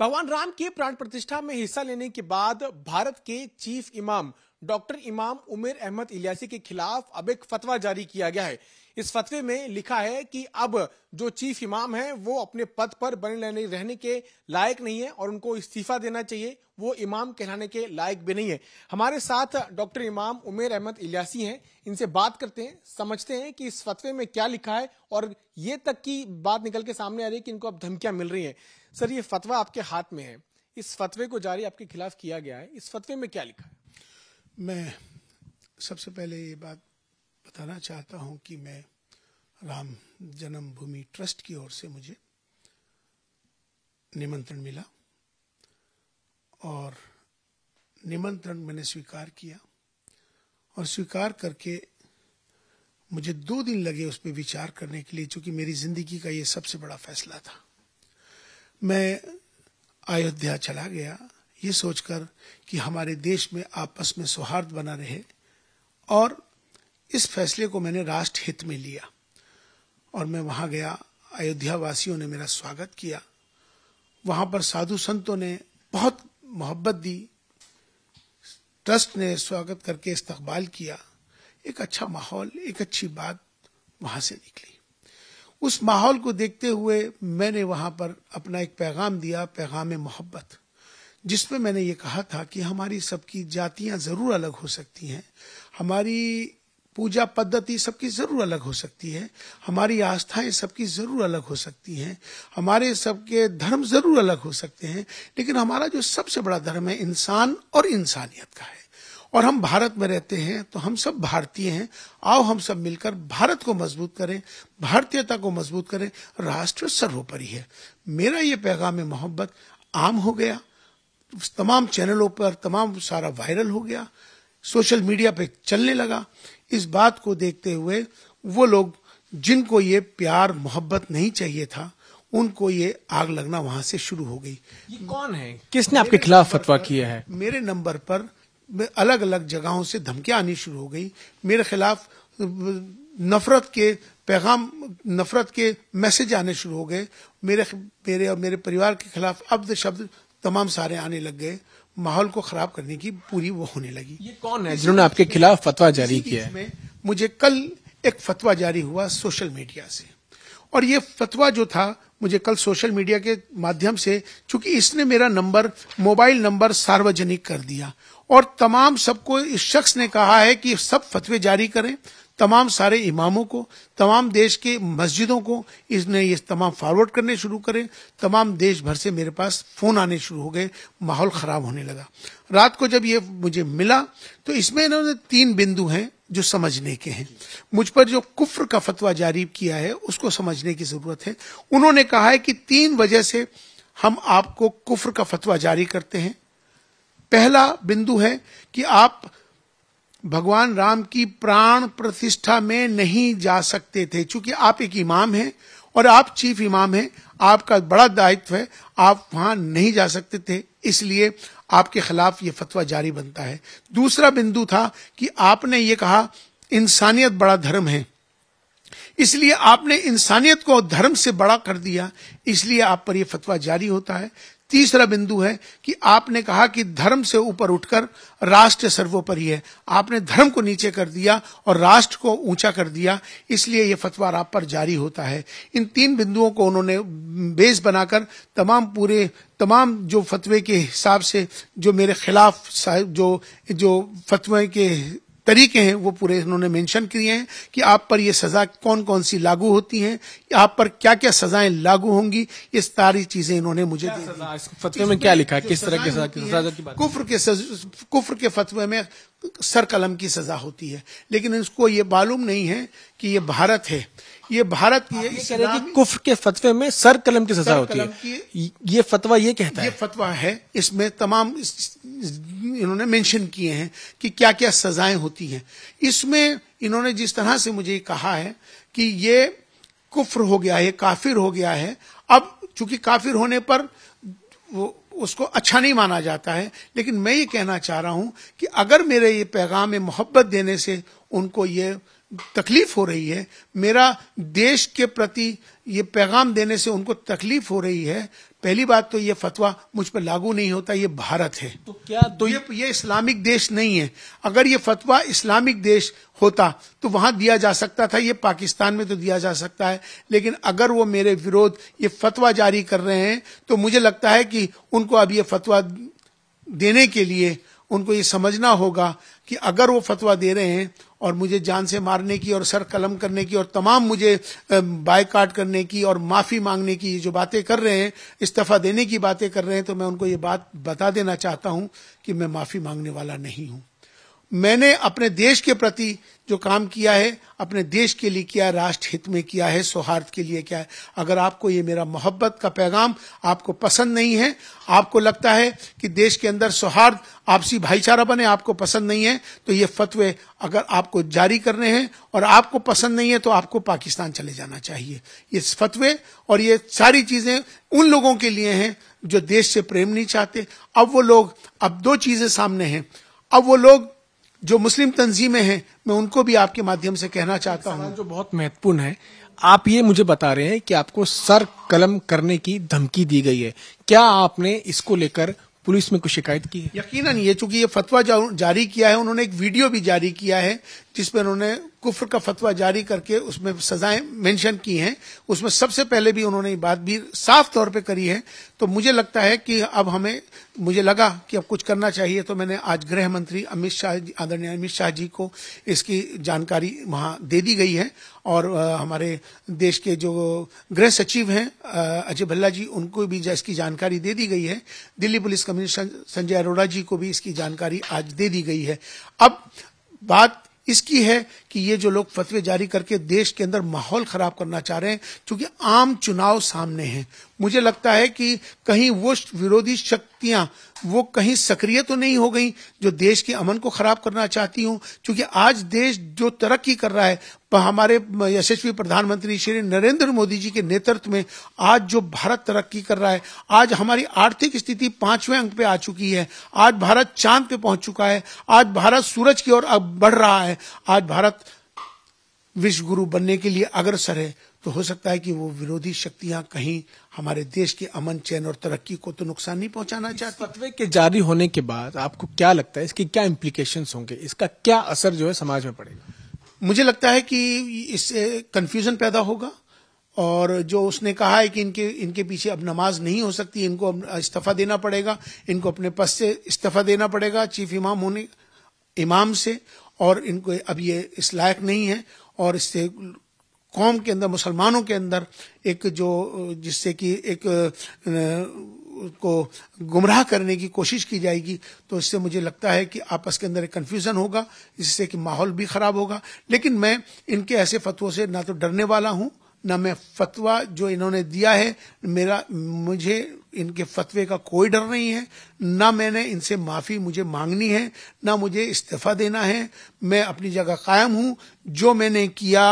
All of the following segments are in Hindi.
भगवान राम के प्राण प्रतिष्ठा में हिस्सा लेने के बाद भारत के चीफ इमाम डॉक्टर इमाम उमेर अहमद इलियासी के खिलाफ अब एक फतवा जारी किया गया है इस फतवे में लिखा है कि अब जो चीफ इमाम है वो अपने पद पर बने रहने के लायक नहीं है और उनको इस्तीफा देना चाहिए वो इमाम कहलाने के लायक भी नहीं है हमारे साथ डॉक्टर इमाम उमेर अहमद इलियासी हैं इनसे बात करते हैं समझते हैं कि इस फतवे में क्या लिखा है और ये तक की बात निकल के सामने आ रही है कि इनको अब धमकियां मिल रही है सर ये फतवा आपके हाथ में है इस फतवे को जारी आपके खिलाफ किया गया है इस फतवे में क्या लिखा है मैं सबसे पहले ये बात बताना चाहता हूँ कि मैं राम जन्मभूमि ट्रस्ट की ओर से मुझे निमंत्रण मिला और निमंत्रण मैंने स्वीकार किया और स्वीकार करके मुझे दो दिन लगे उस पर विचार करने के लिए क्योंकि मेरी जिंदगी का ये सबसे बड़ा फैसला था मैं अयोध्या चला गया ये सोचकर कि हमारे देश में आपस में सौहार्द बना रहे और इस फैसले को मैंने राष्ट्र हित में लिया और मैं वहां गया अयोध्या वासियों ने मेरा स्वागत किया वहां पर साधु संतों ने बहुत मोहब्बत दी ट्रस्ट ने स्वागत करके इस्तकबाल किया एक अच्छा माहौल एक अच्छी बात वहां से निकली उस माहौल को देखते हुए मैंने वहां पर अपना एक पैगाम दिया पैगाम मोहब्बत जिसमें मैंने ये कहा था कि हमारी सबकी जातियां जरूर अलग हो सकती हैं हमारी पूजा पद्धति सबकी जरूर अलग हो सकती है हमारी आस्थाएं सबकी जरूर अलग हो सकती हैं हमारे सबके धर्म जरूर अलग हो सकते हैं लेकिन हमारा जो सबसे बड़ा धर्म है इंसान और इंसानियत का है और हम भारत में रहते हैं तो हम सब भारतीय हैं आओ हम सब मिलकर भारत को मजबूत करें भारतीयता को मजबूत करें राष्ट्र सर्वोपरि है मेरा ये पैगाम मोहब्बत आम हो गया तमाम चैनलों पर तमाम सारा वायरल हो गया सोशल मीडिया पे चलने लगा इस बात को देखते हुए वो लोग जिनको ये प्यार मोहब्बत नहीं चाहिए था उनको ये आग लगना वहां से शुरू हो गई ये कौन है किसने आपके खिलाफ फतवा किया है मेरे नंबर पर अलग अलग जगहों से धमकियां आनी शुरू हो गई मेरे खिलाफ नफरत के पैगाम नफरत के मैसेज आने शुरू हो गए मेरे मेरे और मेरे परिवार के खिलाफ अब्द शब्द तमाम सारे आने लग गए माहौल को खराब करने की पूरी वो होने लगी ये कौन है जिन्होंने आपके खिलाफ फतवा जारी किया है मुझे कल एक फतवा जारी हुआ सोशल मीडिया से और ये फतवा जो था मुझे कल सोशल मीडिया के माध्यम से चूंकि इसने मेरा नंबर मोबाइल नंबर सार्वजनिक कर दिया और तमाम सबको इस शख्स ने कहा है कि सब फतवे जारी करें तमाम सारे इमामों को तमाम देश के मस्जिदों को इसने ये तमाम फॉरवर्ड करने शुरू करे तमाम देश भर से मेरे पास फ़ोन आने शुरू हो गए माहौल ख़राब होने लगा रात को जब ये मुझे मिला तो इसमें इन्होंने तीन बिंदु हैं जो समझने के हैं मुझ पर जो कुफ्र का फतवा जारी किया है उसको समझने की ज़रूरत है उन्होंने कहा है कि तीन वजह से हम आपको कुफ्र का फतवा जारी करते हैं पहला बिंदु है कि आप भगवान राम की प्राण प्रतिष्ठा में नहीं जा सकते थे चूंकि आप एक इमाम हैं और आप चीफ इमाम हैं आपका बड़ा दायित्व है आप वहां नहीं जा सकते थे इसलिए आपके खिलाफ ये फतवा जारी बनता है दूसरा बिंदु था कि आपने ये कहा इंसानियत बड़ा धर्म है इसलिए आपने इंसानियत को धर्म से बड़ा कर दिया इसलिए आप पर यह फतवा जारी होता है तीसरा बिंदु है कि आपने कहा कि धर्म से ऊपर उठकर राष्ट्र सर्वोपरि है आपने धर्म को नीचे कर दिया और राष्ट्र को ऊंचा कर दिया इसलिए यह फतवार आप पर जारी होता है इन तीन बिंदुओं को उन्होंने बेस बनाकर तमाम पूरे तमाम जो फतवे के हिसाब से जो मेरे खिलाफ जो जो फतवे के तरीके हैं वो पूरे इन्होंने मेंशन किए हैं कि आप पर ये सजा कौन कौन सी लागू होती हैं आप पर क्या क्या सजाएं लागू होंगी ये सारी चीजें इन्होंने मुझे दी फतवे में क्या लिखा किस तरह के की के कुफ्र के फतवे में सर कलम की सजा होती है लेकिन इसको ये मालूम नहीं है कि ये भारत है ये भारत की इस कुफ के फतवे में सर कलम की सजा होती है ये फतवा ये कहता ये है ये फतवा है इसमें तमाम इन्होंने मेंशन किए हैं कि क्या क्या सजाएं होती हैं इसमें इन्होंने जिस तरह से मुझे कहा है कि ये कुफ्र हो गया है काफिर हो गया है अब चूंकि काफिर होने पर वो उसको अच्छा नहीं माना जाता है लेकिन मैं ये कहना चाह रहा हूं कि अगर मेरे ये पैगाम मोहब्बत देने से उनको ये तकलीफ हो रही है मेरा देश के प्रति ये पैगाम देने से उनको तकलीफ हो रही है पहली बात तो ये फतवा मुझ पर लागू नहीं होता ये भारत है तो क्या तो ये ये इस्लामिक देश नहीं है अगर ये फतवा इस्लामिक देश होता तो वहां दिया जा सकता था ये पाकिस्तान में तो दिया जा सकता है लेकिन अगर वो मेरे विरोध ये फतवा जारी कर रहे हैं तो मुझे लगता है कि उनको अब ये फतवा देने के लिए उनको ये समझना होगा कि अगर वो फतवा दे रहे हैं और मुझे जान से मारने की और सर कलम करने की और तमाम मुझे बायकाट करने की और माफ़ी मांगने की ये जो बातें कर रहे हैं इस्तीफ़ा देने की बातें कर रहे हैं तो मैं उनको ये बात बता देना चाहता हूं कि मैं माफ़ी मांगने वाला नहीं हूं मैंने अपने देश के प्रति जो काम किया है अपने देश के लिए किया राष्ट्र हित में किया है सौहार्द के लिए किया है अगर आपको ये मेरा मोहब्बत का पैगाम आपको पसंद नहीं है आपको लगता है कि देश के अंदर सौहार्द आपसी भाईचारा बने आपको पसंद नहीं है तो ये फतवे अगर आपको जारी करने हैं और आपको पसंद नहीं है तो आपको पाकिस्तान चले जाना चाहिए ये फतवे और ये सारी चीजें उन लोगों के लिए हैं जो देश से प्रेम नहीं चाहते अब वो लोग अब दो चीजें सामने हैं अब वो लोग जो मुस्लिम तंजीमें हैं मैं उनको भी आपके माध्यम से कहना चाहता हूँ जो बहुत महत्वपूर्ण है आप ये मुझे बता रहे हैं कि आपको सर कलम करने की धमकी दी गई है क्या आपने इसको लेकर पुलिस में कुछ शिकायत की है यकीनन ये चूंकि ये फतवा जारी किया है उन्होंने एक वीडियो भी जारी किया है जिसमें उन्होंने कुफर का फतवा जारी करके उसमें सजाएं मेंशन की हैं उसमें सबसे पहले भी उन्होंने ये बात भी साफ तौर पे करी है तो मुझे लगता है कि अब हमें मुझे लगा कि अब कुछ करना चाहिए तो मैंने आज गृह मंत्री अमित शाह आदरणीय अमित शाह जी को इसकी जानकारी वहां दे दी गई है और आ, हमारे देश के जो गृह सचिव हैं अजय भल्ला जी उनको भी इसकी जानकारी दे दी गई है दिल्ली पुलिस कमिश्नर संजय अरोड़ा जी को भी इसकी जानकारी आज दे दी गई है अब बात इसकी है कि ये जो लोग फतवे जारी करके देश के अंदर माहौल खराब करना चाह रहे हैं क्योंकि आम चुनाव सामने हैं मुझे लगता है कि कहीं वो विरोधी शक्तियां वो कहीं सक्रिय तो नहीं हो गई जो देश के अमन को खराब करना चाहती हूं क्योंकि आज देश जो तरक्की कर रहा है हमारे यशस्वी प्रधानमंत्री श्री नरेंद्र मोदी जी के नेतृत्व में आज जो भारत तरक्की कर रहा है आज हमारी आर्थिक स्थिति पांचवें अंक पे आ चुकी है आज भारत चांद पे पहुंच चुका है आज भारत सूरज की ओर अब बढ़ रहा है आज भारत विश्व गुरु बनने के लिए अग्रसर है तो हो सकता है कि वो विरोधी शक्तियां कहीं हमारे देश के अमन चैन और तरक्की को तो नुकसान नहीं पहुंचाना चाहती फतवे के जारी होने के बाद आपको क्या लगता है इसकी क्या इम्प्लीकेशन होंगे इसका क्या असर जो है समाज में पड़ेगा मुझे लगता है कि इससे कन्फ्यूज़न पैदा होगा और जो उसने कहा है कि इनके इनके पीछे अब नमाज नहीं हो सकती इनको अब इस्तीफ़ा देना पड़ेगा इनको अपने पद से इस्तीफ़ा देना पड़ेगा चीफ इमाम होने इमाम से और इनको अब ये इस लायक नहीं है और इससे कौम के अंदर मुसलमानों के अंदर एक जो जिससे कि एक को गुमराह करने की कोशिश की जाएगी तो इससे मुझे लगता है कि आपस के अंदर एक कन्फ्यूज़न होगा इससे कि माहौल भी ख़राब होगा लेकिन मैं इनके ऐसे फतवों से ना तो डरने वाला हूँ न मैं फतवा जो इन्होंने दिया है मेरा मुझे इनके फतवे का कोई डर नहीं है ना मैंने इनसे माफ़ी मुझे मांगनी है ना मुझे इस्तीफ़ा देना है मैं अपनी जगह कायम हूँ जो मैंने किया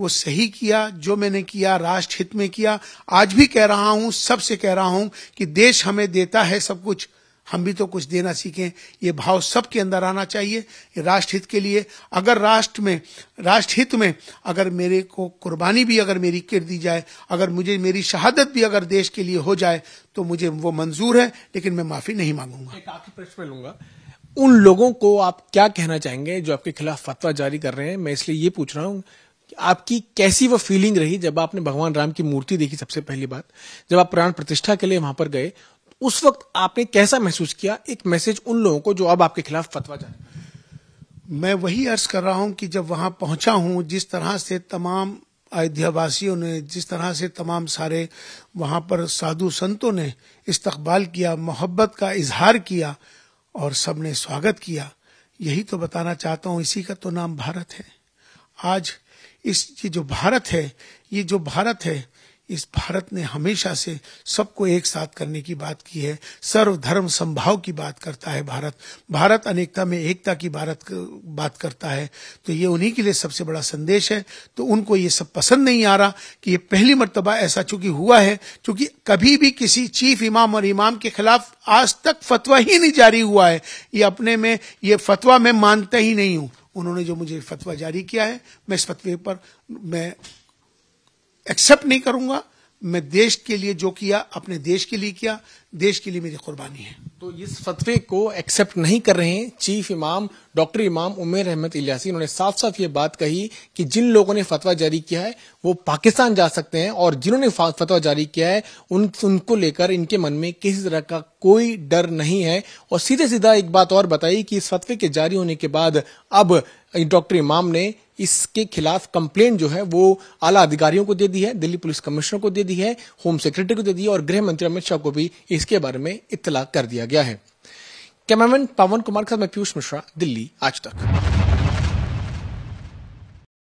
वो सही किया जो मैंने किया राष्ट्र हित में किया आज भी कह रहा हूं सबसे कह रहा हूं कि देश हमें देता है सब कुछ हम भी तो कुछ देना सीखें ये भाव सबके अंदर आना चाहिए राष्ट्रहित के लिए अगर राष्ट्र में राष्ट्रहित में अगर मेरे को कुर्बानी भी अगर मेरी कर दी जाए अगर मुझे मेरी शहादत भी अगर देश के लिए हो जाए तो मुझे वो मंजूर है लेकिन मैं माफी नहीं मांगूंगा प्रश्न लूंगा उन लोगों को आप क्या कहना चाहेंगे जो आपके खिलाफ फतवा जारी कर रहे हैं मैं इसलिए ये पूछ रहा हूँ आपकी कैसी वो फीलिंग रही जब आपने भगवान राम की मूर्ति देखी सबसे पहली बात जब आप प्राण प्रतिष्ठा के लिए वहां पर गए उस वक्त आपने कैसा महसूस किया एक मैसेज उन लोगों को जो अब आपके खिलाफ फतवा जाए मैं वही अर्ज कर रहा हूं कि जब वहां पहुंचा हूं जिस तरह से तमाम अयोध्यावासियों ने जिस तरह से तमाम सारे वहां पर साधु संतों ने इस्तकबाल किया मोहब्बत का इजहार किया और सबने स्वागत किया यही तो बताना चाहता हूं इसी का तो नाम भारत है आज इस ये जो भारत है ये जो भारत है इस भारत ने हमेशा से सबको एक साथ करने की बात की है सर्वधर्म संभाव की बात करता है भारत भारत अनेकता में एकता की भारत बात करता है तो ये उन्हीं के लिए सबसे बड़ा संदेश है तो उनको ये सब पसंद नहीं आ रहा कि ये पहली मरतबा ऐसा चूंकि हुआ है चूंकि कभी भी किसी चीफ इमाम और इमाम के खिलाफ आज तक फतवा ही नहीं जारी हुआ है ये अपने में ये फतवा मैं मानता ही नहीं हूं उन्होंने जो मुझे फतवा जारी किया है मैं इस फतवे पर मैं एक्सेप्ट नहीं करूंगा मैं देश के लिए जो किया अपने देश के लिए किया देश के लिए मेरी कुर्बानी है तो इस फतवे को एक्सेप्ट नहीं कर रहे हैं चीफ इमाम डॉक्टर इमाम उमेर अहमद इलियासी उन्होंने साफ साफ ये बात कही कि जिन लोगों ने फतवा जारी किया है वो पाकिस्तान जा सकते हैं और जिन्होंने फतवा जारी किया है उन उनको लेकर इनके मन में किसी तरह का कोई डर नहीं है और सीधे सीधा एक बात और बताई कि इस फतवे के जारी होने के बाद अब डॉक्टर इमाम ने इसके खिलाफ कंप्लेन जो है वो आला अधिकारियों को दे दी है दिल्ली पुलिस कमिश्नर को दे दी है होम सेक्रेटरी को दे दी है और गृह मंत्री अमित शाह को भी इसके बारे में इतला कर दिया गया है कैमरामैन पवन कुमार के साथ मैं पीयूष मिश्रा दिल्ली आज तक